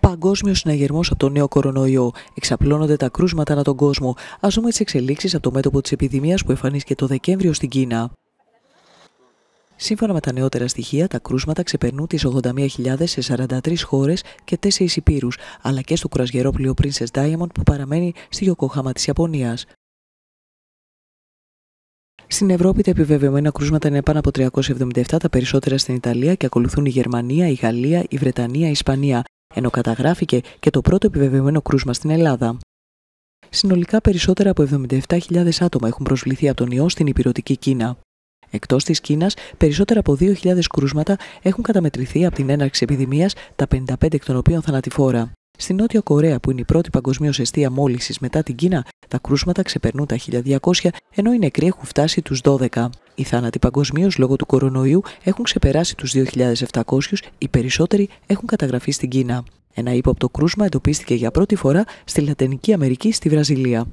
Παγκόσμιος συναγερμός από το νέο κορονοϊό. Εξαπλώνονται τα κρούσματα ανά τον κόσμο. Ας δούμε τις εξελίξεις από το μέτωπο της επιδημίας που εμφανίστηκε το Δεκέμβριο στην Κίνα. Σύμφωνα με τα νεότερα στοιχεία, τα κρούσματα ξεπερνούν τις 81.000 σε 43 χώρες και 4 υπήρους, αλλά και στο κουρασγερόπλιο Princess Diamond που παραμένει στη Ιωκοχάμα της Ιαπωνίας. Στην Ευρώπη τα επιβεβαιωμένα κρούσματα είναι πάνω από 377, τα περισσότερα στην Ιταλία και ακολουθούν η Γερμανία, η Γαλλία, η Βρετανία, η Ισπανία ενώ καταγράφηκε και το πρώτο επιβεβαιωμένο κρούσμα στην Ελλάδα. Συνολικά περισσότερα από 77.000 άτομα έχουν προσβληθεί από τον ιό στην υπηρετική Κίνα. Εκτός της Κίνας, περισσότερα από 2.000 κρούσματα έχουν καταμετρηθεί από την έναρξη επιδημίας, τα 55 εκ των οποίων θανατηφόρα. Στην Νότια Κορέα, που είναι η πρώτη παγκοσμίως αιστεία μόλυσης μετά την Κίνα, τα κρούσματα ξεπερνούν τα 1.200, ενώ οι νεκροί έχουν φτάσει τους 12. Οι θάνατοι παγκοσμίως λόγω του κορονοϊού έχουν ξεπεράσει τους 2.700, οι περισσότεροι έχουν καταγραφεί στην Κίνα. Ένα ύποπτο κρούσμα εντοπίστηκε για πρώτη φορά στη Λατινική Αμερική στη Βραζιλία.